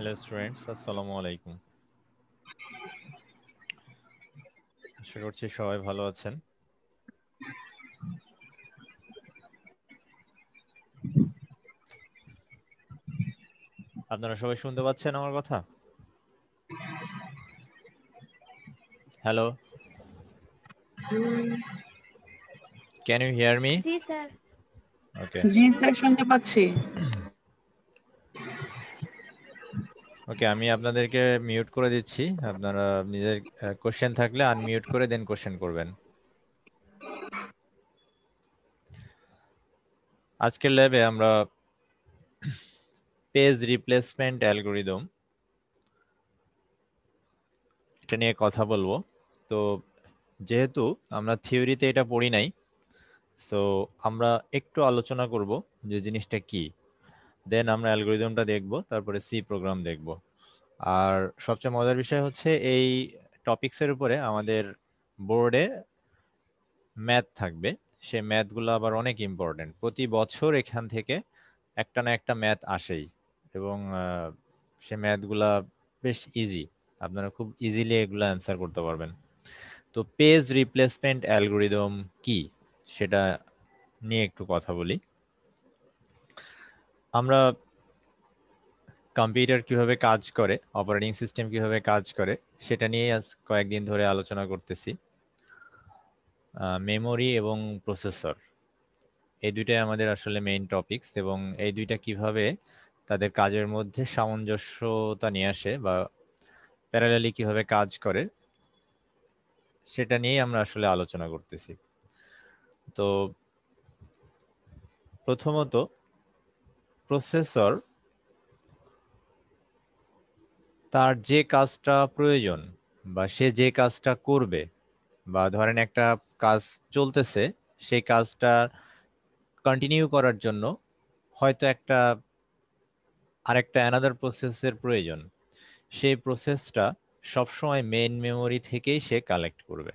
Hello students আসসালামু আলাইকুম আশা করছি সবাই ভালো আছেন আপনারা সবাই শুনতে পাচ্ছেন আমার কথা hello can you hear me জি স্যার ওকে জি স্যার শুনতে পাচ্ছি ওকে আমি আপনাদেরকে মিউট করে দিচ্ছি আপনারা নিজের কোশ্চেন থাকলে আনমিউট করে দেন কোশ্চেন করবেন আজকের ল্যাবে আমরা পেজ রিপ্লেসমেন্ট অ্যালগোরিদম এটা নিয়ে কথা বলবো তো যেহেতু আমরা থিওরিতে এটা পড়ি নাই সো আমরা একটু আলোচনা করব যে জিনিসটা কী দেন আমরা অ্যালগোরিদমটা দেখব তারপরে সি প্রোগ্রাম দেখব আর সবচেয়ে মজার বিষয় হচ্ছে এই টপিকসের উপরে আমাদের বোর্ডে ম্যাথ থাকবে সে ম্যাথগুলো আবার অনেক ইম্পর্টেন্ট প্রতি বছর এখান থেকে একটা না একটা ম্যাথ আসেই এবং সে ম্যাথগুলা বেশ ইজি আপনারা খুব ইজিলি এগুলো অ্যান্সার করতে পারবেন তো পেজ রিপ্লেসমেন্ট অ্যালগোরিদম কি সেটা নিয়ে একটু কথা বলি আমরা কম্পিউটার কিভাবে কাজ করে অপারেটিং সিস্টেম কিভাবে কাজ করে সেটা নিয়ে আজ কয়েকদিন ধরে আলোচনা করতেছি মেমোরি এবং প্রসেসর এই দুইটাই আমাদের আসলে মেইন টপিকস এবং এই দুইটা কিভাবে তাদের কাজের মধ্যে সামঞ্জস্যতা নিয়ে আসে বা প্যারালালি কিভাবে কাজ করে সেটা নিয়েই আমরা আসলে আলোচনা করতেছি তো প্রথমত প্রসেসর তার যে কাজটা প্রয়োজন বা সে যে কাজটা করবে বা ধরেন একটা কাজ চলতেছে সেই কাজটা কন্টিনিউ করার জন্য হয়তো একটা আরেকটা অ্যানাদার প্রসেসের প্রয়োজন সেই প্রসেসটা সবসময় মেন মেমোরি থেকেই সে কালেক্ট করবে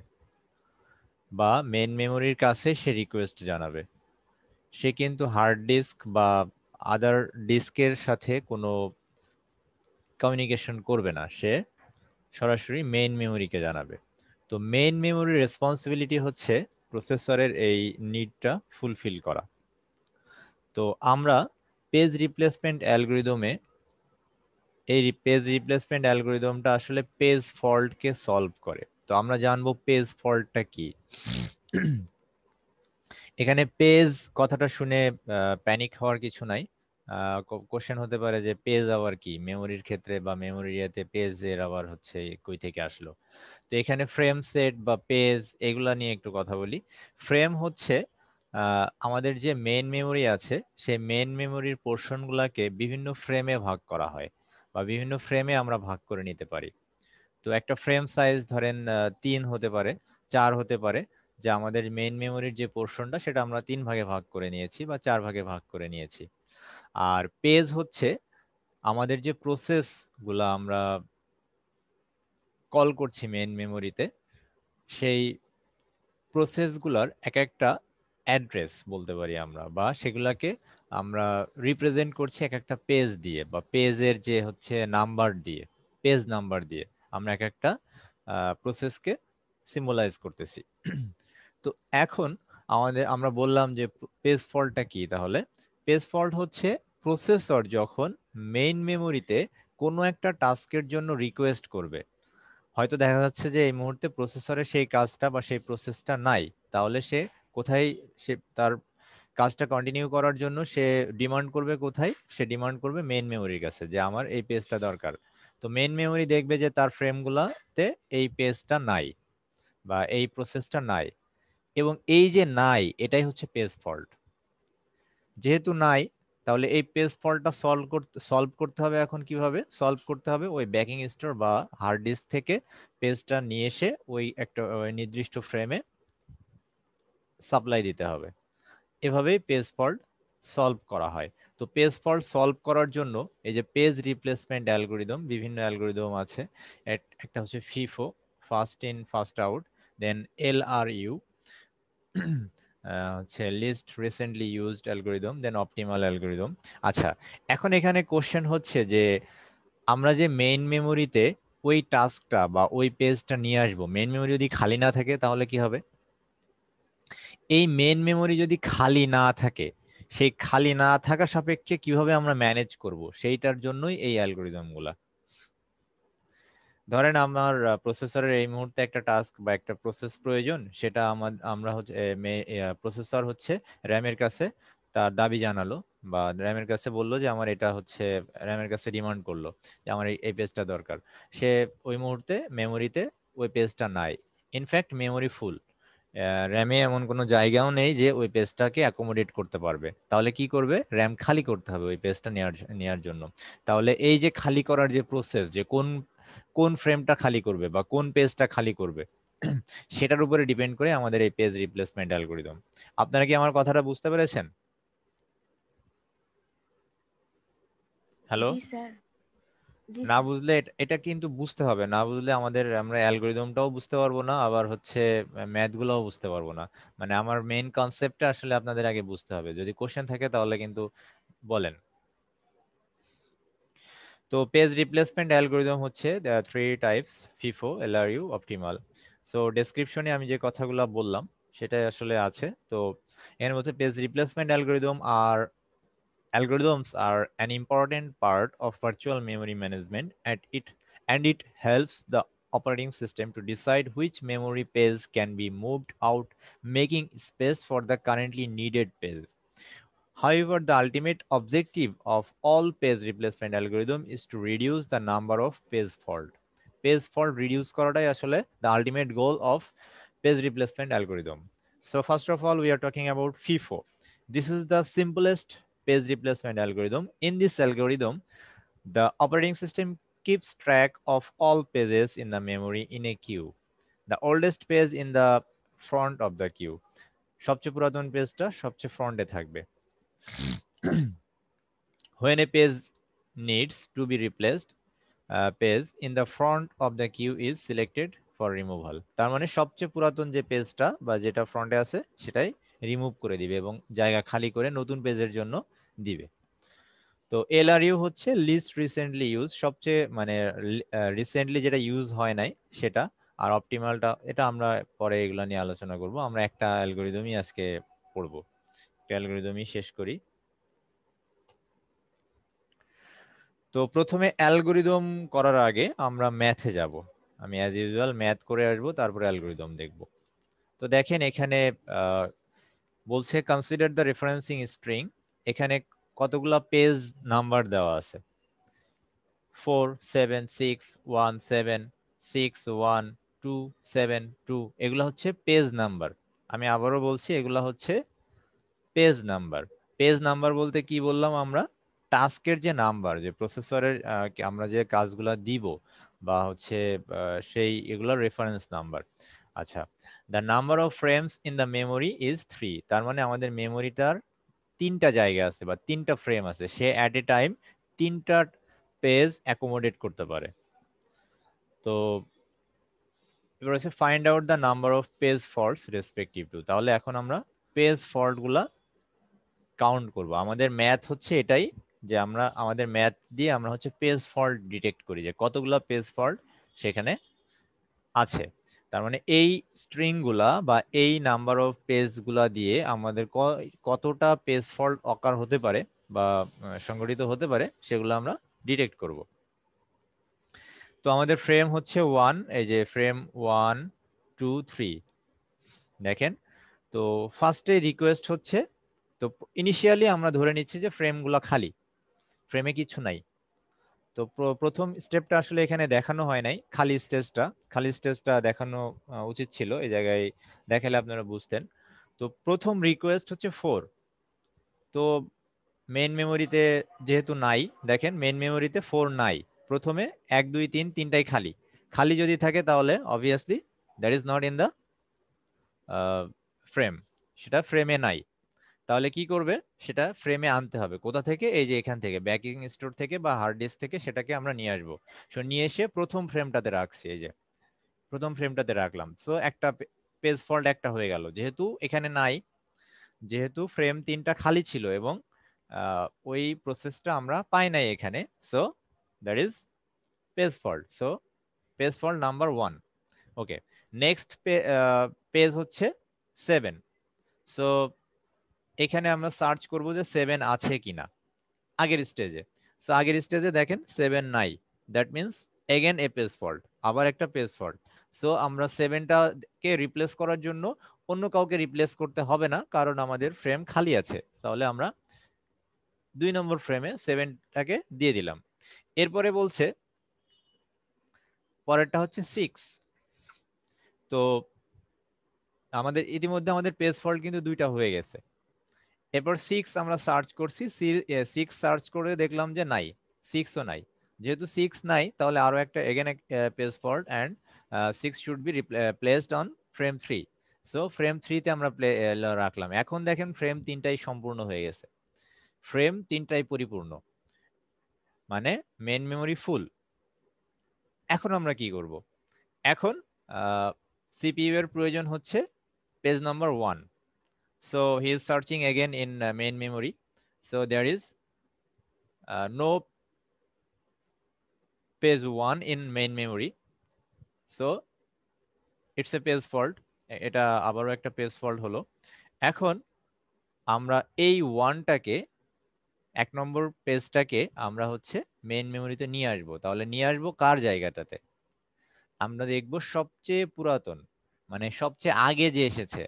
বা মেন মেমোরির কাছে সে রিকোয়েস্ট জানাবে সে কিন্তু হার্ড ডিস্ক বা আদার ডিস্কের সাথে কোনো কমিউনিকেশন করবে না সে সরাসরি মেইন মেমোরিকে জানাবে তো মেইন মেমোরির রেসপন্সিবিলিটি হচ্ছে প্রসেসরের এই নিডটা ফুলফিল করা তো আমরা পেজ রিপ্লেসমেন্ট অ্যালগোরিদমে এই পেজ রিপ্লেসমেন্ট অ্যালগোরিদমটা আসলে পেজ ফল্টকে সলভ করে তো আমরা জানবো পেজ ফল্টটা কি এখানে পেজ কথাটা শুনে প্যানিক হওয়ার কিছু নাই কোশ্চেন হতে পারে যে পেজ আওয়ার কি মেমোরির ক্ষেত্রে বা মেমোরি ইয়েতে পেজ এর আওয়ার হচ্ছে কই থেকে আসলো তো এখানে ফ্রেম সেট বা পেজ এগুলা নিয়ে একটু কথা বলি ফ্রেম হচ্ছে আমাদের যে মেন মেমোরি আছে সেই মেন মেমোরির পোর্শনগুলোকে বিভিন্ন ফ্রেমে ভাগ করা হয় বা বিভিন্ন ফ্রেমে আমরা ভাগ করে নিতে পারি তো একটা ফ্রেম সাইজ ধরেন তিন হতে পারে চার হতে পারে যে আমাদের মেন মেমোরির যে পোর্শনটা সেটা আমরা তিন ভাগে ভাগ করে নিয়েছি বা চার ভাগে ভাগ করে নিয়েছি আর পেজ হচ্ছে আমাদের যে প্রসেসগুলো আমরা কল করছি মেন মেমোরিতে সেই প্রসেসগুলোর এক একটা অ্যাড্রেস বলতে পারি আমরা বা সেগুলাকে আমরা রিপ্রেজেন্ট করছি এক একটা পেজ দিয়ে বা পেজের যে হচ্ছে নাম্বার দিয়ে পেজ নাম্বার দিয়ে আমরা এক একটা প্রসেসকে সিম্বলাইজ করতেছি তো এখন আমাদের আমরা বললাম যে পেজ ফলটা কি তাহলে পেস ফল্ট হচ্ছে প্রসেসর যখন মেইন মেমোরিতে কোনো একটা টাস্কের জন্য রিকোয়েস্ট করবে হয়তো দেখা যাচ্ছে যে এই মুহূর্তে প্রসেসরে সেই কাজটা বা সেই প্রসেসটা নাই তাহলে সে কোথায় সে তার কাজটা কন্টিনিউ করার জন্য সে ডিমান্ড করবে কোথায় সে ডিমান্ড করবে মেইন মেমোরির কাছে যে আমার এই পেজটা দরকার তো মেইন মেমোরি দেখবে যে তার ফ্রেমগুলোতে এই পেজটা নাই বা এই প্রসেসটা নাই এবং এই যে নাই এটাই হচ্ছে পেজ ফল্ট যেহেতু নাই তাহলে এই পেজ ফলটা সলভ করতে সলভ করতে হবে এখন কিভাবে সলভ করতে হবে ওই ব্যাকিং স্টোর বা হার্ড ডিস্ক থেকে পেজটা নিয়ে এসে ওই একটা ওই নির্দিষ্ট ফ্রেমে সাপ্লাই দিতে হবে এভাবেই পেজ ফল্ট সলভ করা হয় তো পেজ ফল্ট সলভ করার জন্য এই যে পেজ রিপ্লেসমেন্ট অ্যালগোরিদম বিভিন্ন অ্যালগোরিদম আছে একটা হচ্ছে FIFO first in first out then L R U হচ্ছে least recently used algorithm then optimal algorithm আচ্ছা এখন এখানে কোশ্চেন হচ্ছে যে আমরা যে মেইন মেমোরিতে ওই টাস্কটা বা ওই পেজটা নিয়ে আসবো মেইন মেমোরি যদি খালি না থাকে তাহলে কি হবে এই মেন মেমোরি যদি খালি না থাকে সেই খালি না থাকা সাপেক্ষে কিভাবে আমরা ম্যানেজ করব সেইটার জন্যই এই অ্যালগোরিদমগুলা ধরেন আমার প্রসেসরের এই মুহূর্তে একটা টাস্ক বা একটা প্রসেস প্রয়োজন সেটা আমার আমরা হচ্ছে প্রসেসর হচ্ছে র্যামের কাছে তার দাবি জানালো বা র্যামের কাছে বললো যে আমার এটা হচ্ছে র্যামের কাছে ডিমান্ড করলো যে আমার এই পেজটা দরকার সে ওই মুহূর্তে মেমোরিতে ওই পেজটা নাই ইনফ্যাক্ট মেমোরি ফুল র্যামে এমন কোনো জায়গাও নেই যে ওই পেজটাকে অ্যাকোমোডেট করতে পারবে তাহলে কি করবে র্যাম খালি করতে হবে ওই পেজটা নেওয়ার নেওয়ার জন্য তাহলে এই যে খালি করার যে প্রসেস যে কোন কোন ফ্রেমটা খালি করবে বা কোন পেজটা খালি করবে সেটার উপরে ডিপেন্ড করে আমাদের এই পেজ রিপ্লেসমেন্ট অ্যালগোরিদম আপনারা কি আমার কথাটা বুঝতে পেরেছেন হ্যালো না বুঝলে এটা কিন্তু বুঝতে হবে না বুঝলে আমাদের আমরা অ্যালগোরিদমটাও বুঝতে পারবো না আবার হচ্ছে ম্যাথগুলোও বুঝতে পারবো না মানে আমার মেইন কনসেপ্টটা আসলে আপনাদের আগে বুঝতে হবে যদি কোশ্চেন থাকে তাহলে কিন্তু বলেন তো পেজ রিপ্লেসমেন্ট অ্যালগোরিদম হচ্ছে three types FIFO L R U optimal so ডেসক্রিপশনে আমি যে কথাগুলো বললাম সেটাই আসলে আছে তো এর মধ্যে পেজ রিপ্লেসমেন্ট অ্যালগোরিদম আর algorithms are an important part of virtual memory management at it and it helps the operating system to decide which memory page can be moved out making space for the currently needed page However, the ultimate objective of all page replacement algorithm is to reduce the number of page fault. Page fault reduce করাটাই আসলে the ultimate goal of page replacement algorithm. So first of all, we are talking about FIFO. This is the simplest page replacement algorithm. In this algorithm, the operating system keeps track of all pages in the memory in a queue. The oldest page in the front of the queue. সবচেয়ে পুরাতন পেজটা সবচেয়ে ফ্রন্টে থাকবে when a page needs to be replaced uh, page in the front of the queue is selected for removal তার মানে সবচেয়ে পুরাতন যে পেজটা বা যেটা ফ্রন্টে আছে সেটাই রিমুভ করে দিবে এবং জায়গা খালি করে নতুন পেজের জন্য দিবে তো এলআরইউ হচ্ছে লিস্ট রিসেন্টলি ইউজ সবচেয়ে মানে রিসেন্টলি যেটা ইউজ হয় নাই সেটা আর অপটিমালটা এটা আমরা পরে এগুলো নিয়ে আলোচনা করব আমরা একটা অ্যালগোরিদমই আজকে পড়বো অ্যালগোরিদমই শেষ করি তো প্রথমে অ্যালগোরিদম করার আগে আমরা ম্যাথে যাব আমি অ্যাজ ইউজুয়াল ম্যাথ করে আসবো তারপরে অ্যালগোরিদম দেখব তো দেখেন এখানে বলছে কনসিডার দ্য রেফারেন্সিং স্ট্রিং এখানে কতগুলা পেজ নাম্বার দেওয়া আছে four seven six one seven six one two seven two এগুলো হচ্ছে পেজ নাম্বার আমি আবারও বলছি এগুলো হচ্ছে পেজ নাম্বার পেজ নাম্বার বলতে কি বললাম আমরা টাস্কের যে নাম্বার যে প্রসেসরের আমরা যে কাজগুলো দিব বা হচ্ছে সেই এগুলো রেফারেন্স নাম্বার আচ্ছা the number of frames in the memory is three তার মানে আমাদের মেমোরিটার তিনটা জায়গা আছে বা তিনটা ফ্রেম আছে সে অ্যাট এ টাইম তিনটা পেজ অ্যাকোমোডেট করতে পারে তো এবার হচ্ছে find out the number of page faults respective to তাহলে এখন আমরা পেজ ফল্টগুলা কাউন্ট করব আমাদের ম্যাথ হচ্ছে এটাই যে আমরা আমাদের ম্যাথ দিয়ে আমরা হচ্ছে পেজ ফল্ট ডিটেক্ট করি যে কতগুলো পেজ ফল্ট সেখানে আছে তার মানে এই স্ট্রিংগুলা বা এই নাম্বার অফ পেজগুলা দিয়ে আমাদের কতটা পেজ ফল্ট অকার হতে পারে বা সংগঠিত হতে পারে সেগুলো আমরা ডিটেক্ট করব তো আমাদের ফ্রেম হচ্ছে ওয়ান এই যে ফ্রেম ওয়ান টু থ্রি দেখেন তো ফার্স্টে রিকোয়েস্ট হচ্ছে তো ইনিশিয়ালি আমরা ধরে নিচ্ছি যে ফ্রেমগুলো খালি ফ্রেমে কিছু নাই তো প্রথম স্টেপটা আসলে এখানে দেখানো হয় নাই খালি স্টেজটা খালি স্টেজটা দেখানো উচিত ছিল এই জায়গায় দেখালে আপনারা বুঝতেন তো প্রথম রিকোয়েস্ট হচ্ছে ফোর তো মেন মেমোরিতে যেহেতু নাই দেখেন মেন মেমোরিতে ফোর নাই প্রথমে এক দুই তিন তিনটাই খালি খালি যদি থাকে তাহলে obviously that is not in the frame সেটা ফ্রেমে নাই তাহলে কি করবে সেটা ফ্রেমে আনতে হবে কোথা থেকে এই যে এখান থেকে ব্যাকিং স্টোর থেকে বা হার্ড ডিস্ক থেকে সেটাকে আমরা নিয়ে আসবো সো নিয়ে এসে প্রথম ফ্রেমটাতে রাখছি এই যে প্রথম ফ্রেমটাতে রাখলাম সো একটা পেজ ফল্ট একটা হয়ে গেল যেহেতু এখানে নাই যেহেতু ফ্রেম তিনটা খালি ছিল এবং ওই প্রসেসটা আমরা পাই নাই এখানে so that is page fault so page fault number one okay next page হচ্ছে সেভেন সো এখানে আমরা সার্চ করব যে সেভেন আছে কি না আগের স্টেজে সো আগের স্টেজে দেখেন সেভেন নাই that means again a page fault আবার একটা পেজ ফল্ট সো আমরা সেভেনটাকে রিপ্লেস করার জন্য অন্য কাউকে রিপ্লেস করতে হবে না কারণ আমাদের ফ্রেম খালি আছে তাহলে আমরা দুই নম্বর ফ্রেমে সেভেনটাকে দিয়ে দিলাম এরপরে বলছে পরেরটা হচ্ছে সিক্স তো আমাদের ইতিমধ্যে আমাদের পেজ ফল্ট কিন্তু দুইটা হয়ে গেছে এরপর সিক্স আমরা সার্চ করছি সিক্স সার্চ করে দেখলাম যে নাই সিক্সও নাই যেহেতু সিক্স নাই তাহলে আরও একটা again page fault and six should be placed on frame three so frame থ্রিতে আমরা প্লে রাখলাম এখন দেখেন ফ্রেম তিনটাই সম্পূর্ণ হয়ে গেছে ফ্রেম তিনটাই পরিপূর্ণ মানে মেন মেমোরি ফুল এখন আমরা কি করব এখন সিপিইউ এর প্রয়োজন হচ্ছে page number one So he is searching again in uh, main memory. So there is uh, no page one in main memory. So it's a page fault. E-, এটা আবারও একটা পেজ ফল্ট হলো এখন আমরা এই ওয়ানটাকে এক নম্বর পেজটাকে আমরা হচ্ছে মেন মেমোরিতে নিয়ে আসব তাহলে নিয়ে আসব কার জায়গাটাতে আমরা দেখব সবচেয়ে পুরাতন মানে সবচেয়ে আগে যে এসেছে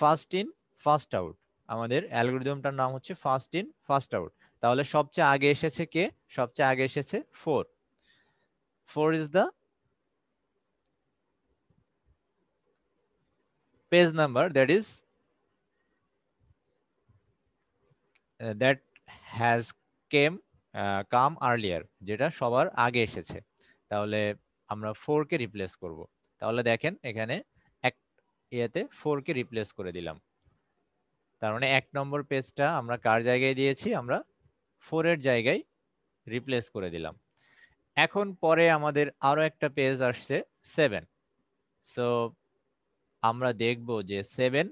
ফার্স্ট ইন ফার্স্ট আউট আমাদের অ্যালগোরিদমটার নাম হচ্ছে ফার্স্ট ইন ফার্স্ট আউট তাহলে সবচেয়ে আগে এসেছে কে সবচেয়ে আগে এসেছে four four is the page number that is that has came come earlier যেটা সবার আগে এসেছে তাহলে আমরা ফোরকে কে রিপ্লেস করব তাহলে দেখেন এখানে ইয়েতে ফোরকে রিপ্লেস করে দিলাম তার মানে এক নম্বর পেজটা আমরা কার জায়গায় দিয়েছি আমরা ফোরের জায়গায় রিপ্লেস করে দিলাম এখন পরে আমাদের আরও একটা পেজ আসছে সেভেন সো আমরা দেখব যে সেভেন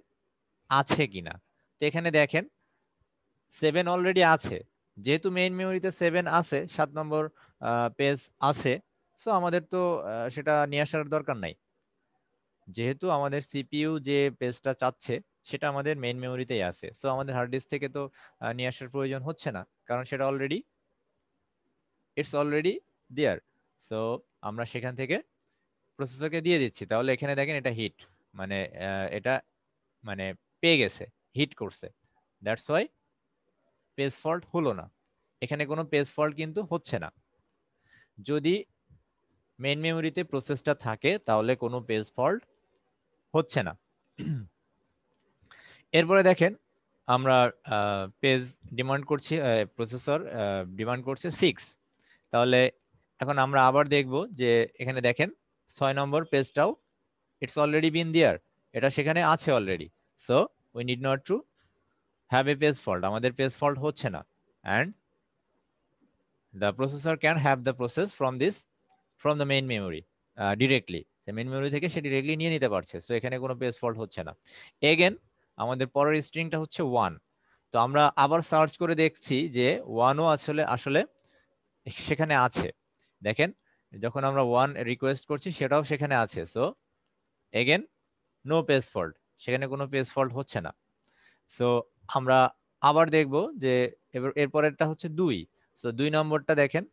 আছে কি না তো এখানে দেখেন সেভেন অলরেডি আছে যেহেতু মেইন মেমোরিতে সেভেন আছে সাত নম্বর পেজ আছে সো আমাদের তো সেটা নিয়ে আসার দরকার নাই যেহেতু আমাদের সিপিইউ যে পেজটা চাচ্ছে সেটা আমাদের মেইন মেমোরিতেই আছে সো আমাদের হার্ড ডিস্ক থেকে তো নিয়ে আসার প্রয়োজন হচ্ছে না কারণ সেটা already it's already there so আমরা সেখান থেকে প্রসেসরকে দিয়ে দিচ্ছি তাহলে এখানে দেখেন এটা হিট মানে এটা মানে পেয়ে গেছে হিট করছে দ্যাটস ওয়াই পেজ ফল্ট হলো না এখানে কোনো পেজ ফল্ট কিন্তু হচ্ছে না যদি মেইন মেমোরিতে প্রসেসটা থাকে তাহলে কোনো পেজ ফল্ট হচ্ছে না এরপরে দেখেন আমরা পেজ ডিমান্ড করছি প্রসেসর ডিমান্ড করছে সিক্স তাহলে এখন আমরা আবার দেখব যে এখানে দেখেন ছয় নম্বর পেজটাও ইটস অলরেডি বিন দিয়ার এটা সেখানে আছে already so we need not to have a page fault আমাদের পেজ ফল্ট হচ্ছে না and the processor can have the process from this from the main memory directly সে মেন মেমরি থেকে সে ডিরেক্টলি নিয়ে নিতে পারছে সো এখানে কোনো পেজ ফল্ট হচ্ছে না এগেন আমাদের পরের স্ট্রিংটা হচ্ছে ওয়ান তো আমরা আবার সার্চ করে দেখছি যে ওয়ানও আসলে আসলে সেখানে আছে দেখেন যখন আমরা ওয়ান রিকোয়েস্ট করছি সেটাও সেখানে আছে so again no page fault সেখানে কোনো পেজ ফল্ট হচ্ছে না সো আমরা আবার দেখব যে এবার এরপরেরটা হচ্ছে দুই সো দুই নম্বরটা দেখেন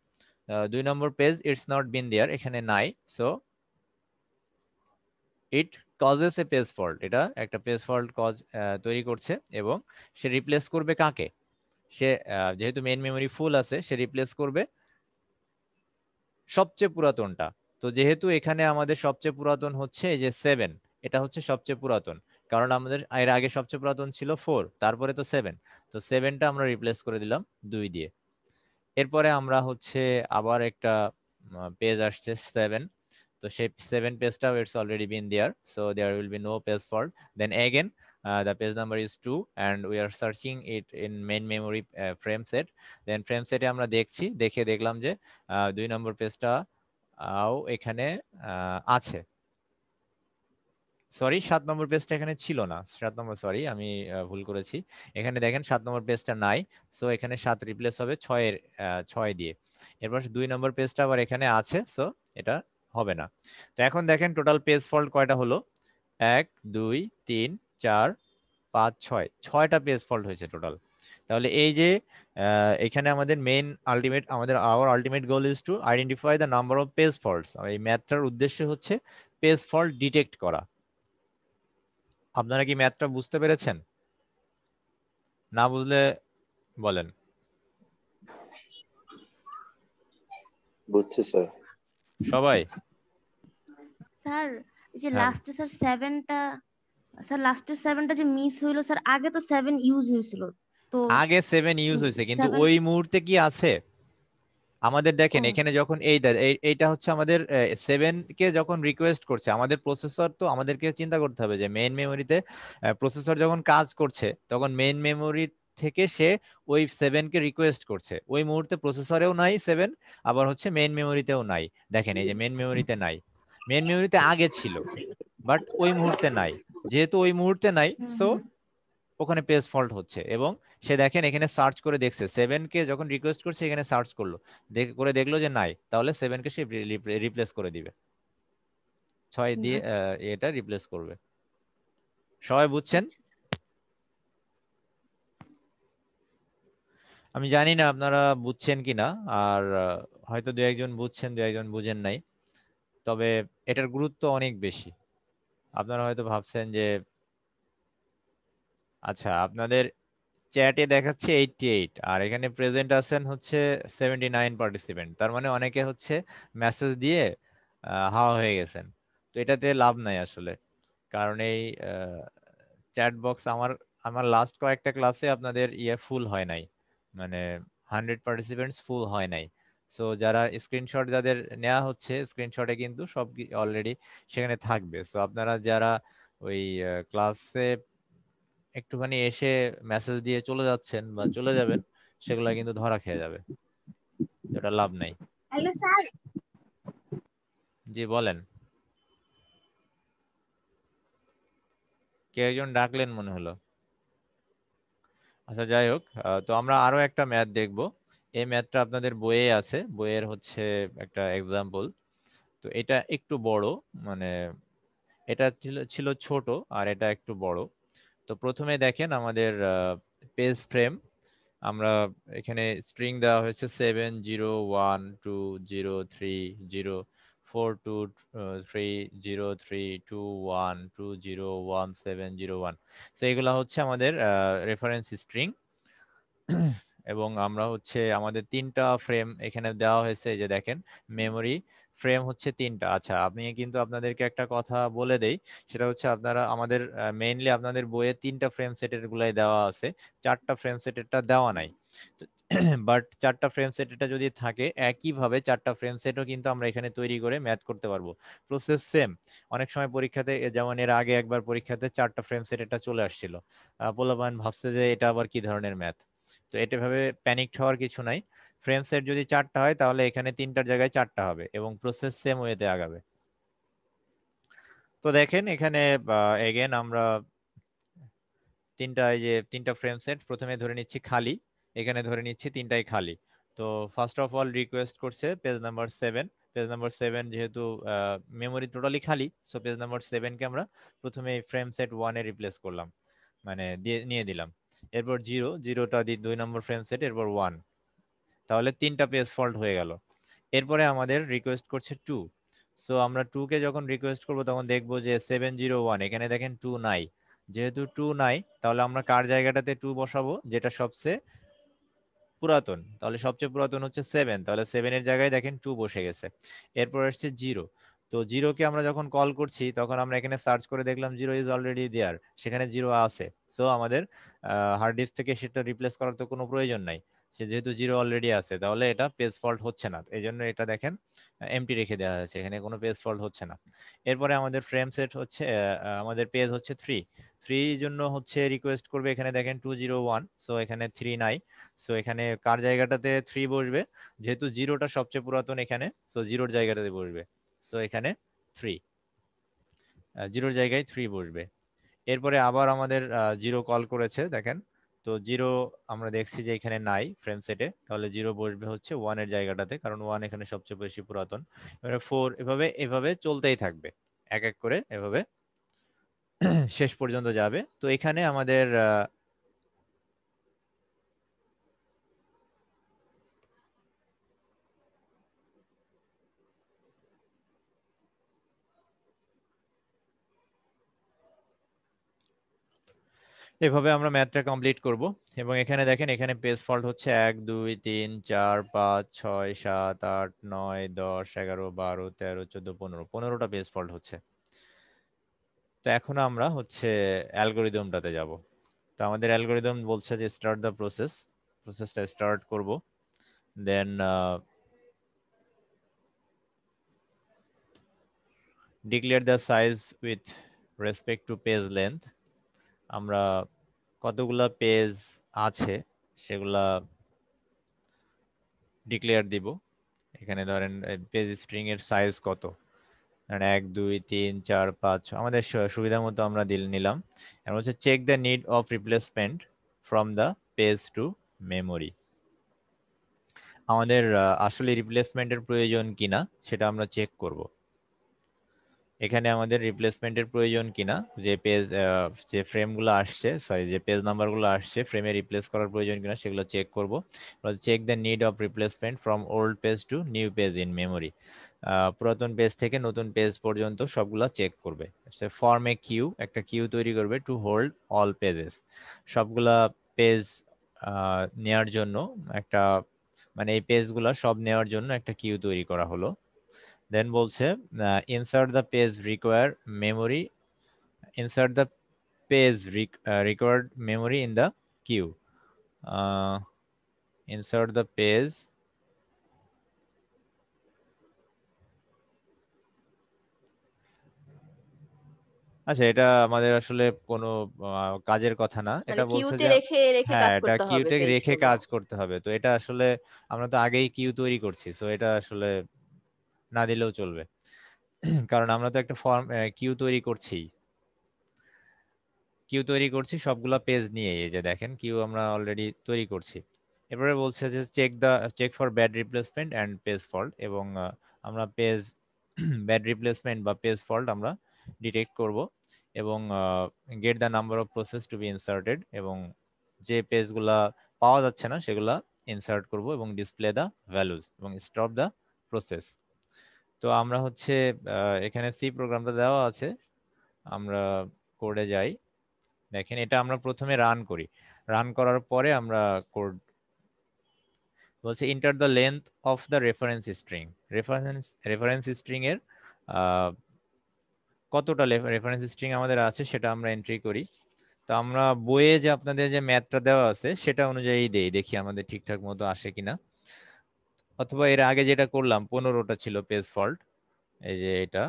দুই নম্বর page it's not been there এখানে নাই so it causes a page fault এটা একটা পেস ফল্ট কজ তৈরি করছে এবং সে রিপ্লেস করবে কাকে সে যেহেতু মেন মেমোরি ফুল আছে সে রিপ্লেস করবে সবচেয়ে পুরাতনটা তো যেহেতু এখানে আমাদের সবচেয়ে পুরাতন হচ্ছে এই যে সেভেন এটা হচ্ছে সবচেয়ে পুরাতন কারণ আমাদের এর আগে সবচেয়ে পুরাতন ছিল ফোর তারপরে তো সেভেন তো সেভেনটা আমরা রিপ্লেস করে দিলাম দুই দিয়ে এরপরে আমরা হচ্ছে আবার একটা পেজ আসছে seven So shape seven page tab, it's already been there. So there will be no page fault. Then again, uh, the page number is two and we are searching it in main memory uh, frame set then frame set amra dekhchi, dekhe আমরা দেখছি দেখে দেখলাম যে দুই নম্বর পেজটা আও এখানে আছে সরি সাত নম্বর পেজটা এখানে ছিল না সাত নম্বর সরি আমি ভুল করেছি এখানে দেখেন সাত নম্বর পেজটা নাই সো এখানে সাত রিপ্লেস হবে ছয়ের ছয় দিয়ে এরপর দুই নম্বর পেজটা আবার এখানে আছে সো এটা হবে না তো এখন দেখেন টোটাল পেজ ফল্ট কয়টা হলো এক দুই তিন চার পাঁচ ছয় ছয়টা পেজ ফল্ট হয়েছে টোটাল তাহলে এই যে এখানে আমাদের মেইন আলটিমেট আমাদের our ultimate goal is to identify the number of page faults এই ম্যাথটার উদ্দেশ্য হচ্ছে পেজ ফল্ট ডিটেক্ট করা আপনারা কি ম্যাথটা বুঝতে পেরেছেন না বুঝলে বলেন বুঝছি স্যার সবাই স্যার যে লাস্টে হ্যাঁ। স্যার 7টা স্যার লাস্টের 7টা যে মিস হইলো স্যার আগে তো 7 ইউজ হয়েছিল তো আগে 7 ইউজ হয়েছে কিন্তু ওই মুহূর্তে কি আছে আমাদের দেখেন এখানে যখন এই এইটা হচ্ছে আমাদের সেভেন কে যখন রিকোয়েস্ট করছে আমাদের প্রসেসর তো আমাদেরকে চিন্তা করতে হবে যে মেইন মেমোরিতে প্রসেসর যখন কাজ করছে তখন মেইন মেমোরির থেকে সে ওই সেভেনকে রিকোয়েস্ট করছে ওই মুহূর্তে প্রসেসরেও নাই সেভেন আবার হচ্ছে মেন মেমোরিতেও নাই দেখেন এই যে মেন মেমোরিতে নাই মেন মেমোরিতে আগে ছিল বাট ওই মুহূর্তে নাই যেহেতু ওই মুহূর্তে নাই সো ওখানে পেজ ফল্ট হচ্ছে এবং সে দেখেন এখানে সার্চ করে দেখছে সেভেনকে যখন রিকোয়েস্ট করছে এখানে সার্চ করলো করে দেখলো যে নাই তাহলে সেভেনকে সে রিপ্লেস করে দিবে ছয় দিয়ে আচ্ছা। এটা রিপ্লেস করবে সবাই বুঝছেন আমি জানি না আপনারা বুঝছেন কি না আর হয়তো দু একজন বুঝছেন দু একজন বুঝেন নাই তবে এটার গুরুত্ব অনেক বেশি আপনারা হয়তো ভাবছেন যে আচ্ছা আপনাদের চ্যাটে দেখাচ্ছে এইটটি এইট আর এখানে প্রেজেন্ট আছেন হচ্ছে সেভেন্টি নাইন পার্টিসিপেন্ট তার মানে অনেকে হচ্ছে মেসেজ দিয়ে হাওয়া হয়ে গেছেন তো এটাতে লাভ নাই আসলে কারণ এই চ্যাট বক্স আমার আমার লাস্ট কয়েকটা ক্লাসে আপনাদের ইয়ে ফুল হয় নাই মানে হান্ড্রেড পার্টিসিপেন্টস ফুল হয় নাই সো যারা স্ক্রিনশট যাদের নেওয়া হচ্ছে স্ক্রিনশটে কিন্তু সব অলরেডি সেখানে থাকবে সো আপনারা যারা ওই ক্লাসে একটুখানি এসে মেসেজ দিয়ে চলে যাচ্ছেন বা চলে যাবেন সেগুলো কিন্তু ধরা খেয়ে যাবে এটা লাভ নাই হ্যালো স্যার জি বলেন কে একজন ডাকলেন মনে হলো আচ্ছা যাই হোক তো আমরা আরো একটা ম্যাথ দেখব এই ম্যাথটা আপনাদের বইয়ে আছে বইয়ের হচ্ছে একটা এক্সাম্পল তো এটা একটু বড় মানে এটা ছিল ছিল ছোট আর এটা একটু বড় তো প্রথমে দেখেন আমাদের পেজ ফ্রেম আমরা এখানে স্ট্রিং দেওয়া হয়েছে seven zero one two zero three zero four two uh, three zero three two one two zero one seven zero one so এগুলা হচ্ছে আমাদের রেফারেন্স স্ট্রিং এবং আমরা হচ্ছে আমাদের তিনটা ফ্রেম এখানে দেওয়া হয়েছে যে দেখেন মেমোরি ফ্রেম হচ্ছে তিনটা আচ্ছা আপনি কিন্তু আপনাদেরকে একটা কথা বলে দেই সেটা হচ্ছে আপনারা আমাদের মেইনলি আপনাদের বইয়ে তিনটা ফ্রেম সেটের গুলাই দেওয়া আছে চারটা ফ্রেম সেটেরটা দেওয়া নাই বাট চারটা ফ্রেম সেট এটা যদি থাকে একইভাবে চারটা ফ্রেম সেটও কিন্তু আমরা এখানে তৈরি করে ম্যাথ করতে পারবো প্রসেস সেম অনেক সময় পরীক্ষাতে যেমন এর আগে একবার পরীক্ষাতে চারটা ফ্রেম সেট এটা চলে আসছিল পোলাবান ভাবছে যে এটা আবার কি ধরনের ম্যাথ তো এটা ভাবে প্যানিক হওয়ার কিছু নাই ফ্রেম সেট যদি চারটা হয় তাহলে এখানে তিনটার জায়গায় চারটা হবে এবং প্রসেস সেম ওয়েতে আগাবে তো দেখেন এখানে এগেন আমরা তিনটা এই যে তিনটা ফ্রেম সেট প্রথমে ধরে নিচ্ছি খালি এখানে ধরে নিচ্ছি তিনটাই খালি তো ফার্স্ট অফ অল রিকোয়েস্ট করছে page number seven page number seven যেহেতু মেমোরি টোটালি খালি সো পেজ নাম্বার সেভেনকে আমরা প্রথমে ফ্রেম সেট ওয়ানে রিপ্লেস করলাম মানে দিয়ে নিয়ে দিলাম এরপর জিরো জিরোটা দিই দুই নম্বর ফ্রেম সেট এরপর ওয়ান তাহলে তিনটা পেজ ফল্ট হয়ে গেল এরপরে আমাদের রিকোয়েস্ট করছে টু সো আমরা টুকে যখন রিকোয়েস্ট করবো তখন দেখবো যে সেভেন জিরো ওয়ান এখানে দেখেন টু নাই যেহেতু টু নাই তাহলে আমরা কার জায়গাটাতে টু বসাবো যেটা সবচেয়ে পুরাতন তাহলে সবচেয়ে পুরাতন হচ্ছে সেভেন তাহলে সেভেনের জায়গায় দেখেন টু বসে গেছে এরপর আসছে জিরো তো জিরোকে আমরা যখন কল করছি তখন আমরা এখানে সার্চ করে দেখলাম জিরো ইজ অলরেডি দেয়ার সেখানে জিরো আছে সো আমাদের হার্ড ডিস্ক থেকে সেটা রিপ্লেস করার তো কোনো প্রয়োজন নাই সে যেহেতু জিরো অলরেডি আছে তাহলে এটা পেজ ফল্ট হচ্ছে না এই জন্য এটা দেখেন এমটি রেখে দেওয়া হয়েছে এখানে কোনো পেজ ফল্ট হচ্ছে না এরপরে আমাদের ফ্রেম সেট হচ্ছে আমাদের পেজ হচ্ছে থ্রি থ্রি জন্য হচ্ছে রিকোয়েস্ট করবে এখানে দেখেন টু জিরো ওয়ান সো এখানে থ্রি নাই সো এখানে কার জায়গাটাতে থ্রি বসবে যেহেতু জিরোটা সবচেয়ে পুরাতন এখানে সো জিরোর জায়গাটাতে বসবে সো এখানে থ্রি জিরোর জায়গায় থ্রি বসবে এরপরে আবার আমাদের জিরো কল করেছে দেখেন তো জিরো আমরা দেখছি যে এখানে নাই ফ্রেম সেটে তাহলে জিরো বসবে হচ্ছে ওয়ানের জায়গাটাতে কারণ ওয়ান এখানে সবচেয়ে বেশি পুরাতন এবারে ফোর এভাবে এভাবে চলতেই থাকবে এক এক করে এভাবে শেষ পর্যন্ত যাবে তো এখানে আমাদের এভাবে আমরা ম্যাথটা কমপ্লিট করব এবং এখানে দেখেন এখানে পেজ ফল্ট হচ্ছে এক দুই তিন চার পাঁচ ছয় সাত আট নয় দশ এগারো বারো তেরো চোদ্দ পনেরো পনেরোটা পেজ ফল্ট হচ্ছে তো এখন আমরা হচ্ছে অ্যালগোরিদমটাতে যাব তো আমাদের অ্যালগোরিদম বলছে যে স্টার্ট দ্য প্রসেস প্রসেসটা স্টার্ট করব then declare the size with respect to page length আমরা কতগুলা পেজ আছে সেগুলা ডিক্লেয়ার দিব এখানে ধরেন পেজ স্ট্রিং এর সাইজ কত ধরেন এক দুই তিন চার পাঁচ আমাদের সুবিধা মতো আমরা দিল নিলাম এবং হচ্ছে check the need of replacement from the page to memory আমাদের আসলে রিপ্লেসমেন্টের প্রয়োজন কিনা সেটা আমরা চেক করবো এখানে আমাদের রিপ্লেসমেন্টের প্রয়োজন কিনা যে পেজ যে ফ্রেমগুলো আসছে সরি যে পেজ নাম্বারগুলো আসছে ফ্রেমে রিপ্লেস করার প্রয়োজন কিনা সেগুলো চেক করব check the need of replacement from old page to new page in memory পুরাতন পেজ থেকে নতুন পেজ পর্যন্ত সবগুলো চেক করবে ফর্মে কিউ একটা কিউ তৈরি করবে টু হোল্ড অল পেজেস সবগুলা পেজ নেয়ার জন্য একটা মানে এই পেজগুলো সব নেওয়ার জন্য একটা কিউ তৈরি করা হলো দেন বলছে insert the page require memory insert the page required memory in the queue insert the page আচ্ছা এটা আমাদের আসলে কোনো কাজের কথা না মানে এটা বলছে যে হ্যাঁ এটা কিউতে রেখে কাজ করতে হবে তো এটা আসলে আমরা তো আগেই কিউ তৈরি করছি সো এটা আসলে না দিলেও চলবে কারণ আমরা তো একটা ফর্ম কিউ তৈরি করছি কিউ তৈরি করছি সবগুলা পেজ নিয়ে এই যে দেখেন কিউ আমরা অলরেডি তৈরি করছি এরপরে বলছে যে check the check for bad replacement and page fault এবং আমরা পেজ ব্যাড রিপ্লেসমেন্ট বা পেজ ফল্ট আমরা ডিটেক্ট করব এবং get the number of process to be inserted এবং যে পেজগুলা পাওয়া যাচ্ছে না সেগুলা ইনসার্ট করব এবং ডিসপ্লে দ্য ভ্যালুজ এবং স্টপ দ্য প্রসেস তো আমরা হচ্ছে এখানে সি প্রোগ্রামটা দেওয়া আছে আমরা কোডে যাই দেখেন এটা আমরা প্রথমে রান করি রান করার পরে আমরা কোড বলছে enter the length of the reference string reference reference স্ট্রিংয়ের কতটা রেফারেন্স স্ট্রিং আমাদের আছে সেটা আমরা এন্ট্রি করি তো আমরা বইয়ে যে আপনাদের যে ম্যাথটা দেওয়া আছে সেটা অনুযায়ী দেই দেখি আমাদের ঠিকঠাক মতো আসে কিনা অথবা এর আগে যেটা করলাম পনেরোটা ছিল পেজ ফল্ট এই যে এটা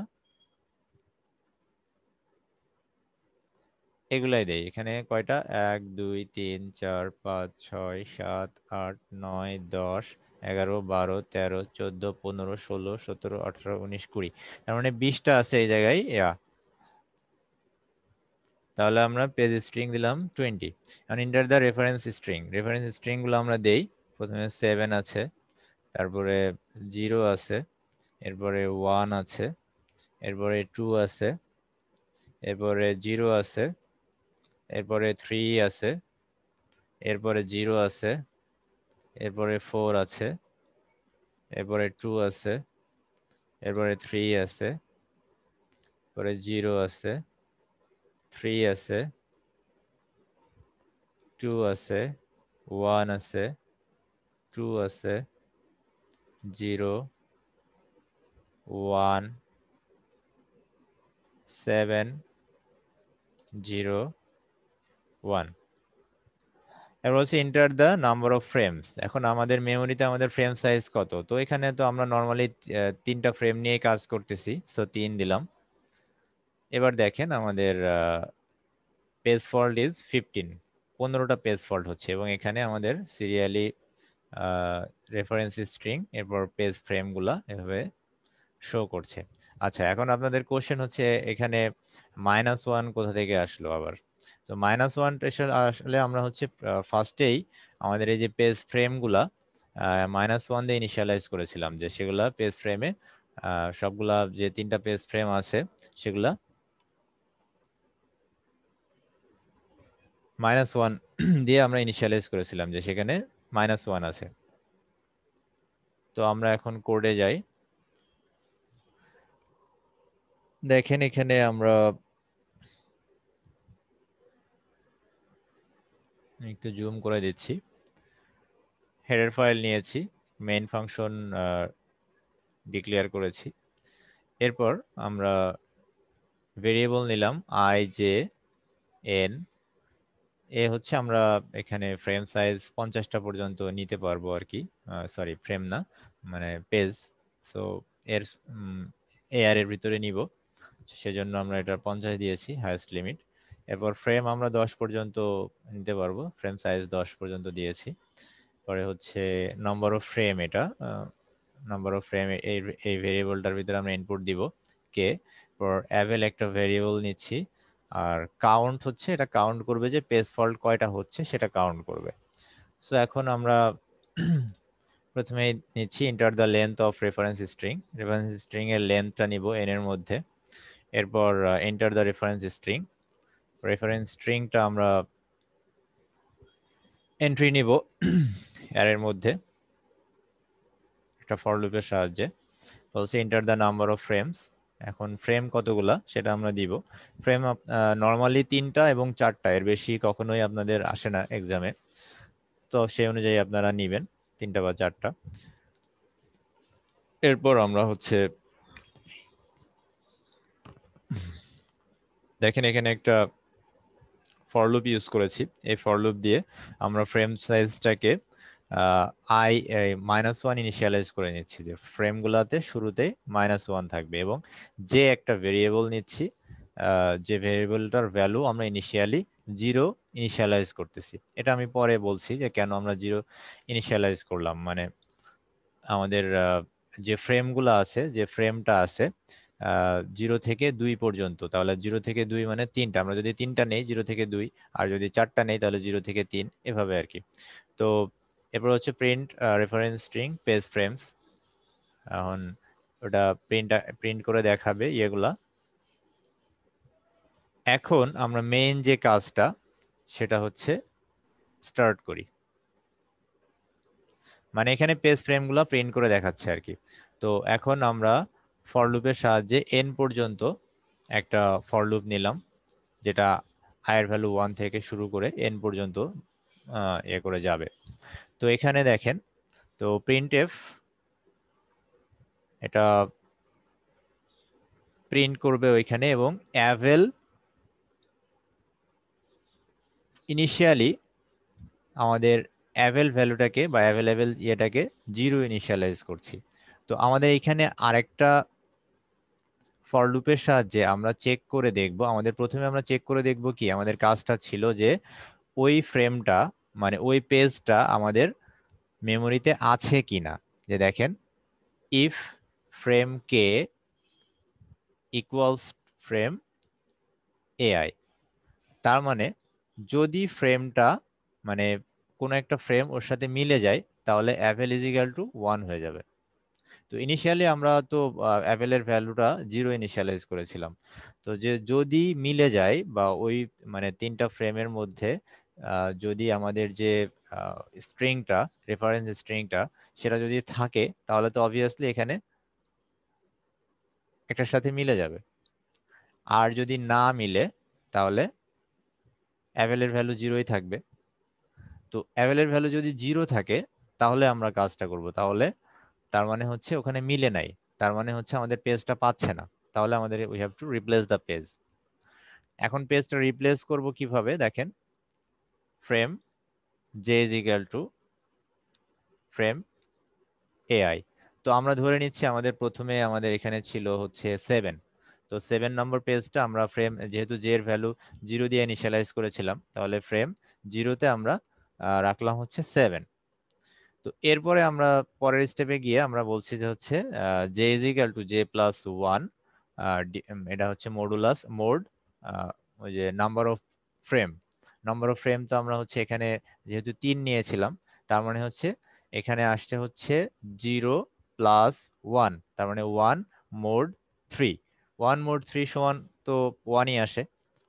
এগুলাই দেয় এখানে কয়টা এক দুই তিন চার পাঁচ ছয় সাত আট নয় দশ এগারো বারো তেরো চোদ্দো পনেরো ষোলো সতেরো আঠারো উনিশ কুড়ি তার মানে বিশটা আছে এই জায়গায় ইয়া তাহলে আমরা পেজ স্ট্রিং দিলাম টোয়েন্টি এখন enter the reference string reference স্ট্রিংগুলো আমরা দেই প্রথমে সেভেন আছে তারপরে জিরো আছে এরপরে ওয়ান আছে এরপরে টু আছে এরপরে জিরো আছে এরপরে থ্রি আছে এরপরে জিরো আছে এরপরে ফোর আছে এরপরে টু আছে এরপরে থ্রি আছে এরপরে জিরো আছে থ্রি আছে টু আছে ওয়ান আছে টু আছে zero one seven zero one এবার হচ্ছে enter the number of frames এখন আমাদের মেমোরিতে আমাদের ফ্রেম সাইজ কত তো এখানে তো আমরা নর্মালি তিনটা ফ্রেম নিয়ে কাজ করতেছি সো তিন দিলাম এবার দেখেন আমাদের পেজ ফল্ট ইজ ফিফটিন পনেরোটা পেজ ফল্ট হচ্ছে এবং এখানে আমাদের সিরিয়ালি রেফারেন্স স্ট্রিং এরপর পেজ ফ্রেমগুলা এভাবে শো করছে আচ্ছা এখন আপনাদের কোশ্চেন হচ্ছে এখানে মাইনাস ওয়ান কোথা থেকে আসলো আবার তো মাইনাস ওয়ানটা আসলে আমরা হচ্ছে ফার্স্টেই আমাদের এই যে পেজ ফ্রেমগুলা মাইনাস ওয়ান দিয়ে ইনিশিয়ালাইজ করেছিলাম যে সেগুলা পেজ ফ্রেমে সবগুলা যে তিনটা পেজ ফ্রেম আছে সেগুলা মাইনাস ওয়ান দিয়ে আমরা ইনিশিয়ালাইজ করেছিলাম যে সেখানে মাইনাস ওয়ান আছে তো আমরা এখন কোডে যাই দেখেন এখানে আমরা একটু জুম করে দিচ্ছি হেডের ফাইল নিয়েছি মেইন ফাংশন ডিক্লেয়ার করেছি এরপর আমরা ভেরিয়েবল নিলাম আই জে এন এ হচ্ছে আমরা এখানে ফ্রেম সাইজ পঞ্চাশটা পর্যন্ত নিতে পারবো আর কি সরি ফ্রেম না মানে পেজ সো এর এআর এর ভিতরে নিব সেজন্য আমরা এটা পঞ্চাশ দিয়েছি হায়েস্ট লিমিট এরপর ফ্রেম আমরা দশ পর্যন্ত নিতে পারবো ফ্রেম সাইজ দশ পর্যন্ত দিয়েছি পরে হচ্ছে নম্বর অফ ফ্রেম এটা নম্বর অফ ফ্রেম এই ভেরিয়েবলটার ভিতরে আমরা ইনপুট দিব কে পর অ্যাভেল একটা ভেরিয়েবল নিচ্ছি আর কাউন্ট হচ্ছে এটা কাউন্ট করবে যে পেজ ফল্ট কয়টা হচ্ছে সেটা কাউন্ট করবে সো এখন আমরা প্রথমে নিচ্ছি enter the length of reference string reference string এর লেন্থটা নিব এন এর মধ্যে এরপর enter the reference string reference স্ট্রিংটা আমরা এন্ট্রি নিব অ্যারের মধ্যে একটা ফর লুপের সাহায্যে বলছে enter the number of frames এখন ফ্রেম কতগুলা সেটা আমরা দিব ফ্রেম নর্মালি তিনটা এবং চারটা এর বেশি কখনোই আপনাদের আসে না এক্সামে তো সেই অনুযায়ী আপনারা নেবেন তিনটা বা চারটা এরপর আমরা হচ্ছে দেখেন এখানে একটা ফরলুপ ইউজ করেছি এই ফরলুপ দিয়ে আমরা ফ্রেম সাইজটাকে আই মাইনাস ওয়ান ইনিশিয়ালাইজ করে নিচ্ছি যে ফ্রেমগুলোতে শুরুতে মাইনাস ওয়ান থাকবে এবং যে একটা ভেরিয়েবল নিচ্ছি যে ভেরিয়েবলটার ভ্যালু আমরা ইনিশিয়ালি জিরো ইনিশিয়ালাইজ করতেছি এটা আমি পরে বলছি যে কেন আমরা জিরো ইনিশিয়ালাইজ করলাম মানে আমাদের যে ফ্রেমগুলো আছে যে ফ্রেমটা আছে জিরো থেকে দুই পর্যন্ত তাহলে জিরো থেকে দুই মানে তিনটা আমরা যদি তিনটা নেই জিরো থেকে দুই আর যদি চারটা নেই তাহলে জিরো থেকে তিন এভাবে আর কি তো এরপর হচ্ছে print reference string page frames এখন ওটা প্রিন্ট প্রিন্ট করে দেখাবে ইয়েগুলা এখন আমরা মেইন যে কাজটা সেটা হচ্ছে স্টার্ট করি মানে এখানে পেজ ফ্রেমগুলো প্রিন্ট করে দেখাচ্ছে আর কি তো এখন আমরা ফরলুপের সাহায্যে এন পর্যন্ত একটা ফরলুপ নিলাম যেটা হায়ার ভ্যালু ওয়ান থেকে শুরু করে এন পর্যন্ত ইয়ে করে যাবে তো এখানে দেখেন তো এফ এটা প্রিন্ট করবে ওইখানে এবং অ্যাভেল ইনিশিয়ালি আমাদের অ্যাভেল ভ্যালুটাকে বা অ্যাভেলেবেল ইয়েটাকে জিরো ইনিশিয়ালাইজ করছি তো আমাদের এখানে আরেকটা ফরলুপের সাহায্যে আমরা চেক করে দেখব আমাদের প্রথমে আমরা চেক করে দেখব কি আমাদের কাজটা ছিল যে ওই ফ্রেমটা মানে ওই পেজটা আমাদের মেমোরিতে আছে কি না যে দেখেন if frame K equals frame AI তার মানে যদি ফ্রেমটা মানে কোনো একটা ফ্রেম ওর সাথে মিলে যায় তাহলে অ্যাভেল ইজিক্যাল টু ওয়ান হয়ে যাবে তো ইনিশিয়ালি আমরা তো অ্যাভেলের ভ্যালুটা জিরো ইনিশিয়ালাইজ করেছিলাম তো যে যদি মিলে যায় বা ওই মানে তিনটা ফ্রেমের মধ্যে যদি আমাদের যে স্ট্রিংটা রেফারেন্স স্ট্রিংটা সেটা যদি থাকে তাহলে তো অবভিয়াসলি এখানে একটার সাথে মিলে যাবে আর যদি না মিলে তাহলে অ্যাভেলের ভ্যালু জিরোই থাকবে তো অ্যাভেলের ভ্যালু যদি জিরো থাকে তাহলে আমরা কাজটা করব তাহলে তার মানে হচ্ছে ওখানে মিলে নাই তার মানে হচ্ছে আমাদের পেজটা পাচ্ছে না তাহলে আমাদের we have to replace the page এখন পেজটা রিপ্লেস করব কিভাবে দেখেন frame j is equal to frame ai তো আমরা ধরে নিচ্ছি আমাদের প্রথমে আমাদের এখানে ছিল হচ্ছে সেভেন তো সেভেন নম্বর পেজটা আমরা ফ্রেম যেহেতু j এর ভ্যালু জিরো দিয়ে ইনিশিয়ালাইজ করেছিলাম তাহলে ফ্রেম জিরোতে আমরা রাখলাম হচ্ছে সেভেন তো এরপরে আমরা পরের স্টেপে গিয়ে আমরা বলছি যে হচ্ছে J is equal to J plus one এটা হচ্ছে মডুলাস মোড ওই যে number of frame number of frame তো আমরা হচ্ছে এখানে যেহেতু তিন নিয়েছিলাম তার মানে হচ্ছে এখানে আসছে হচ্ছে জিরো প্লাস ওয়ান তার মানে one mod three one mod three সমান তো ওয়ানই আসে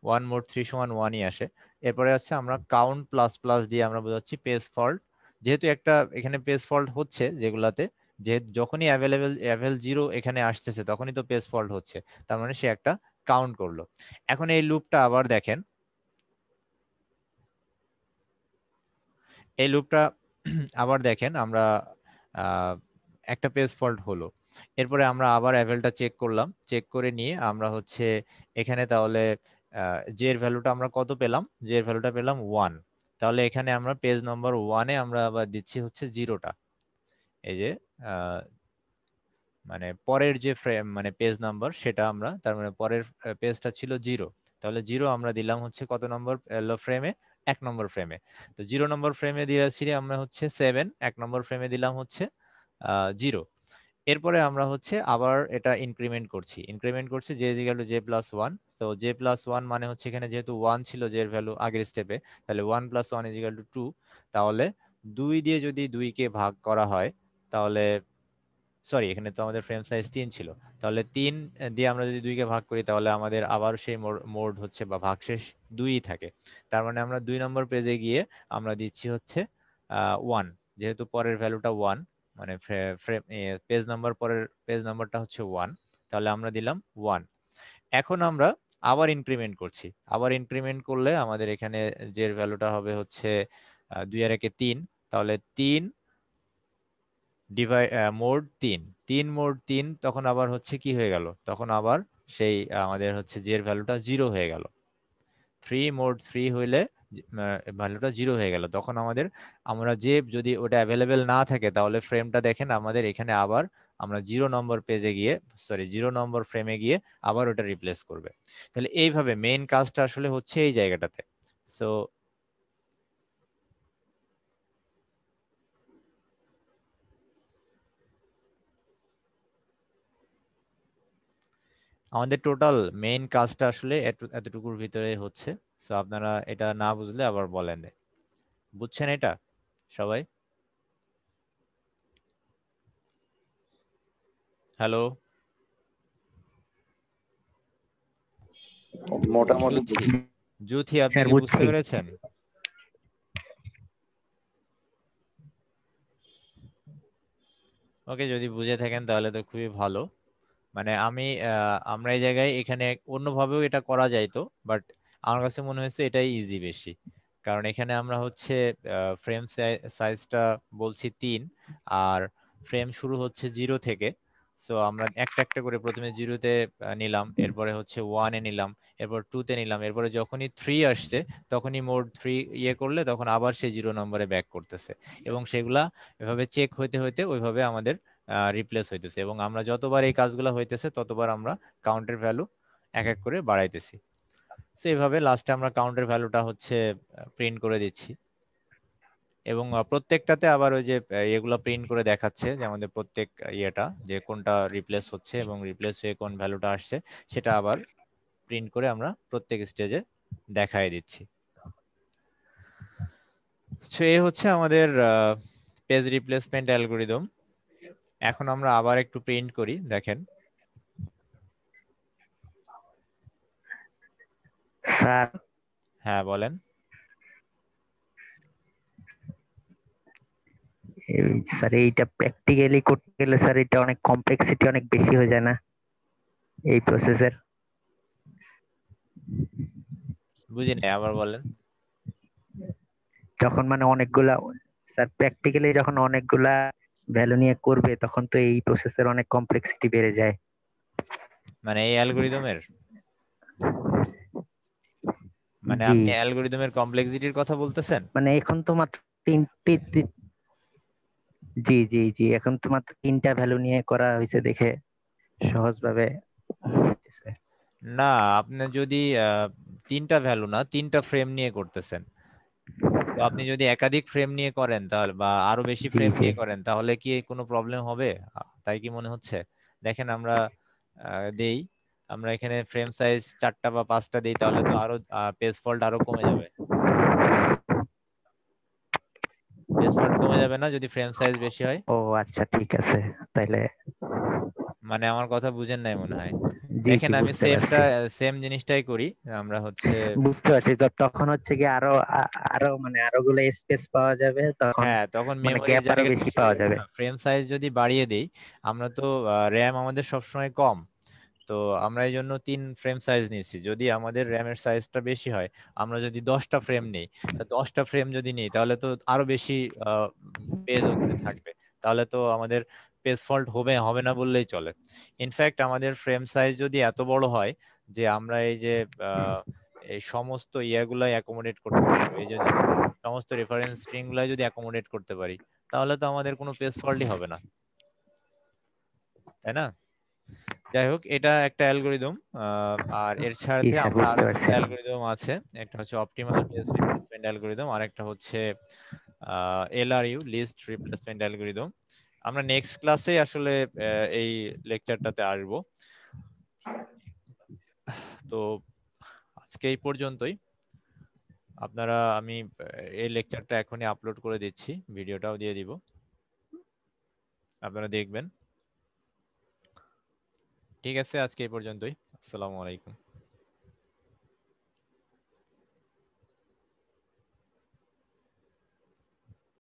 ওয়ান মোড থ্রি সমান ওয়ানই আসে এরপরে হচ্ছে আমরা কাউন্ট প্লাস প্লাস দিয়ে আমরা বোঝাচ্ছি পেস ফল্ট যেহেতু একটা এখানে পেস ফল্ট হচ্ছে যেগুলাতে যে যখনই অ্যাভেলেবেল অ্যাভেল জিরো এখানে আসতেছে তখনই তো পেস ফল্ট হচ্ছে তার মানে সে একটা কাউন্ট করলো এখন এই লুপটা আবার দেখেন এই লুপটা আবার দেখেন আমরা একটা পেজ ফল্ট হলো এরপরে আমরা আবার অ্যাভেলটা চেক করলাম চেক করে নিয়ে আমরা হচ্ছে এখানে তাহলে যে এর ভ্যালুটা আমরা কত পেলাম যে এর ভ্যালুটা পেলাম ওয়ান তাহলে এখানে আমরা পেজ নম্বর ওয়ানে আমরা আবার দিচ্ছি হচ্ছে জিরোটা এই যে মানে পরের যে ফ্রেম মানে পেজ নাম্বার সেটা আমরা তার মানে পরের পেজটা ছিল জিরো তাহলে জিরো আমরা দিলাম হচ্ছে কত নম্বর ফ্রেমে এক নম্বর ফ্রেমে তো জিরো নম্বর ফ্রেমে দিয়েছি আমরা হচ্ছে সেভেন এক নম্বর ফ্রেমে দিলাম হচ্ছে জিরো এরপরে আমরা হচ্ছে আবার এটা ইনক্রিমেন্ট করছি ইনক্রিমেন্ট করছি যে গেল জে প্লাস ওয়ান তো জে প্লাস ওয়ান মানে হচ্ছে এখানে যেহেতু ওয়ান ছিল যে এর ভ্যালু আগের স্টেপে তাহলে one plus one is equal to two তাহলে দুই দিয়ে যদি দুইকে ভাগ করা হয় তাহলে সরি এখানে তো আমাদের ফ্রেম সাইজ তিন ছিল তাহলে তিন দিয়ে আমরা যদি দুইকে ভাগ করি তাহলে আমাদের আবার সেই মোড হচ্ছে বা ভাগশেষ দুইই থাকে তার মানে আমরা দুই নম্বর পেজে গিয়ে আমরা দিচ্ছি হচ্ছে ওয়ান যেহেতু পরের ভ্যালুটা ওয়ান মানে ফ্রেম পেজ নাম্বার পরের পেজ নাম্বারটা হচ্ছে ওয়ান তাহলে আমরা দিলাম ওয়ান এখন আমরা আবার ইনক্রিমেন্ট করছি আবার ইনক্রিমেন্ট করলে আমাদের এখানে যে ভ্যালুটা হবে হচ্ছে দুই আর একে তিন তাহলে তিন ডিভাই uh, মোড তিন তিন মোড তিন তখন আবার হচ্ছে কি হয়ে গেল তখন আবার সেই আমাদের হচ্ছে জের ভ্যালুটা জিরো হয়ে গেল থ্রি মোড থ্রি হইলে ভ্যালুটা জিরো হয়ে গেল তখন আমাদের আমরা যে যদি ওটা অ্যাভেলেবেল না থাকে তাহলে ফ্রেমটা দেখেন আমাদের এখানে আবার আমরা জিরো নম্বর পেজে গিয়ে সরি জিরো নম্বর ফ্রেমে গিয়ে আবার ওটা রিপ্লেস করবে তাহলে এইভাবে মেইন কাজটা আসলে হচ্ছে এই জায়গাটাতে সো আমাদের টোটাল মেইন কাজটা আসলে এতটুকুর ভিতরে হচ্ছে সো আপনারা এটা না বুঝলে আবার বলেন বুঝছেন এটা সবাই হ্যালো মোটামুটি জুথি আপনি হ্যাঁ, বুঝতে পেরেছেন ওকে যদি বুঝে থাকেন তাহলে তো খুবই ভালো মানে আমি আমরা এই জায়গায় এখানে অন্যভাবেও এটা করা যাইতো বাট আমার কাছে মনে হয়েছে এটাই ইজি বেশি কারণ এখানে আমরা হচ্ছে ফ্রেম সাইজটা বলছি তিন আর ফ্রেম শুরু হচ্ছে জিরো থেকে সো আমরা একটা একটা করে প্রথমে জিরোতে নিলাম এরপরে হচ্ছে ওয়ানে নিলাম এরপর টুতে নিলাম এরপরে যখনই থ্রি আসছে তখনই মোড থ্রি ইয়ে করলে তখন আবার সেই জিরো নম্বরে ব্যাক করতেছে এবং সেগুলা এভাবে চেক হইতে হইতে ওইভাবে আমাদের রিপ্লেস হইতেছে এবং আমরা যতবার এই কাজগুলো হইতেছে ততবার আমরা কাউন্টের ভ্যালু এক এক করে বাড়াইতেছি সো এইভাবে লাস্টে আমরা কাউন্টের ভ্যালুটা হচ্ছে প্রিন্ট করে দিচ্ছি এবং প্রত্যেকটাতে আবার ওই যে এগুলো প্রিন্ট করে দেখাচ্ছে যে আমাদের প্রত্যেক ইয়েটা যে কোনটা রিপ্লেস হচ্ছে এবং রিপ্লেস হয়ে কোন ভ্যালুটা আসছে সেটা আবার প্রিন্ট করে আমরা প্রত্যেক স্টেজে দেখাই দিচ্ছি সো এই হচ্ছে আমাদের পেজ রিপ্লেসমেন্ট অ্যালগোরিদম এখন আমরা আবার একটু প্রিন্ট করি দেখেন স্যার হ্যাঁ বলেন স্যার এইটা প্র্যাকটিক্যালি করতে গেলে স্যার এটা অনেক কমপ্লেক্সিটি অনেক বেশি হয়ে যায় না এই প্রসেসের বুঝি নাই আবার বলেন যখন মানে অনেকগুলা স্যার প্র্যাকটিক্যালি যখন অনেকগুলা ভ্যালু নিয়ে করবে তখন তো এই প্রসেসের অনেক কমপ্লেক্সিটি বেড়ে যায় মানে এই অ্যালগরিদমের মানে আপনি অ্যালগরিদমের কমপ্লেক্সিটির কথা বলতেছেন মানে এখন তো মাত্র তিনটি জি জি জি এখন তো মাত্র তিনটা ভ্যালু নিয়ে করা হয়েছে দেখে সহজভাবে না আপনি যদি তিনটা ভ্যালু না তিনটা ফ্রেম নিয়ে করতেছেন তো আপনি যদি একাধিক ফ্রেম নিয়ে করেন তাহলে বা আরো বেশি ফ্রেম নিয়ে করেন তাহলে কি কোনো প্রবলেম হবে তাই কি মনে হচ্ছে দেখেন আমরা দেই আমরা এখানে ফ্রেম সাইজ চারটা বা পাঁচটা দিই তাহলে তো আরো পেজ ফল্ট আরো কমে যাবে পেজ ফল্ট কমে যাবে না যদি ফ্রেম সাইজ বেশি হয় ও আচ্ছা ঠিক আছে তাহলে মানে আমার কথা বুঝেন নাই মনে হয় দেখেন আমি সেমটা সেম জিনিসটাই করি আমরা হচ্ছে বুঝতে পারছি তো তখন হচ্ছে কি আরো আরো মানে আরো গুলো স্পেস পাওয়া যাবে তখন হ্যাঁ তখন মেমোরি মানে বেশি পাওয়া যাবে ফ্রেম হ্যাঁ, সাইজ যদি বাড়িয়ে দেই আমরা তো র্যাম আমাদের সবসময় কম তো আমরা এই জন্য তিন ফ্রেম সাইজ নিয়েছি যদি আমাদের র্যামের সাইজটা বেশি হয় আমরা যদি দশটা ফ্রেম নিই দশটা ফ্রেম যদি নিই তাহলে তো আরো বেশি পেজ ওখানে থাকবে তাহলে তো আমাদের স্পেস ফল্ট হবে হবে না বললেই চলে ইনফ্যাক্ট আমাদের ফ্রেম সাইজ যদি এত বড় হয় যে আমরা এই যে এই সমস্ত ইয়াগুলো অ্যাকোমোডেট করতে পারি এই যে সমস্ত রেফারেন্স স্ট্রিংগুলো যদি অ্যাকোমোডেট করতে পারি তাহলে তো আমাদের কোনো পেস ফল্টই হবে না তাই না যাই হোক এটা একটা অ্যালগোরিদম আর এর সাথে আমরা আরো একটা অ্যালগোরিদম আছে একটা হচ্ছে অপটিমাল পেজ রিপ্লেসমেন্ট অ্যালগোরিদম আর একটা হচ্ছে এলআরইউ লিস্ট রিপ্লেসমেন্ট অ্যালগোরিদম আমরা নেক্সট ক্লাসে আসলে এই লেকচারটাতে আসব তো আজকে এই পর্যন্তই আপনারা আমি এই লেকচারটা এখনই আপলোড করে দিচ্ছি ভিডিওটাও দিয়ে দিব আপনারা দেখবেন ঠিক আছে আজকে এই পর্যন্তই আসসালামু আলাইকুম